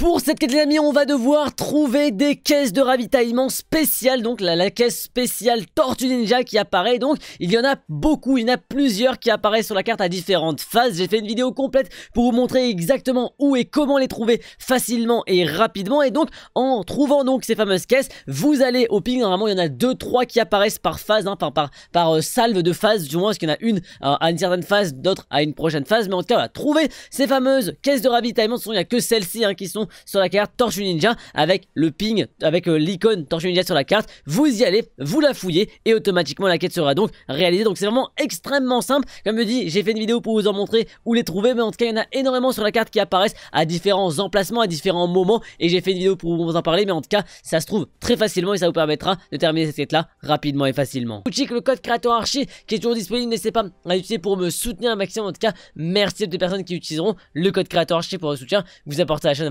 Pour cette quête les amis, on va devoir trouver des caisses de ravitaillement spéciales, donc la, caisse spéciale Tortue Ninja qui apparaît, donc il y en a beaucoup, il y en a plusieurs qui apparaissent sur la carte à différentes phases, j'ai fait une vidéo complète pour vous montrer exactement où et comment les trouver facilement et rapidement, et donc en trouvant donc ces fameuses caisses, vous allez au ping, normalement il y en a deux, trois qui apparaissent par phase, hein, par, par, euh, salve de phase, du moins parce qu'il y en a une euh, à une certaine phase, d'autres à une prochaine phase, mais en tout cas va trouver ces fameuses caisses de ravitaillement, de il n'y a que celles-ci hein, qui sont sur la carte Torche Ninja avec le ping, avec euh, l'icône Torche Ninja sur la carte. Vous y allez, vous la fouillez et automatiquement la quête sera donc réalisée. Donc c'est vraiment extrêmement simple. Comme je dis, j'ai fait une vidéo pour vous en montrer où les trouver, mais en tout cas il y en a énormément sur la carte qui apparaissent à différents emplacements, à différents moments. Et j'ai fait une vidéo pour vous en parler, mais en tout cas ça se trouve très facilement et ça vous permettra de terminer cette quête là rapidement et facilement. que le code créateur archi qui est toujours disponible, n'hésitez pas à l'utiliser pour me soutenir un maximum. En tout cas, merci à toutes les personnes qui utiliseront le code créateur archi pour le soutien vous apportez à la chaîne.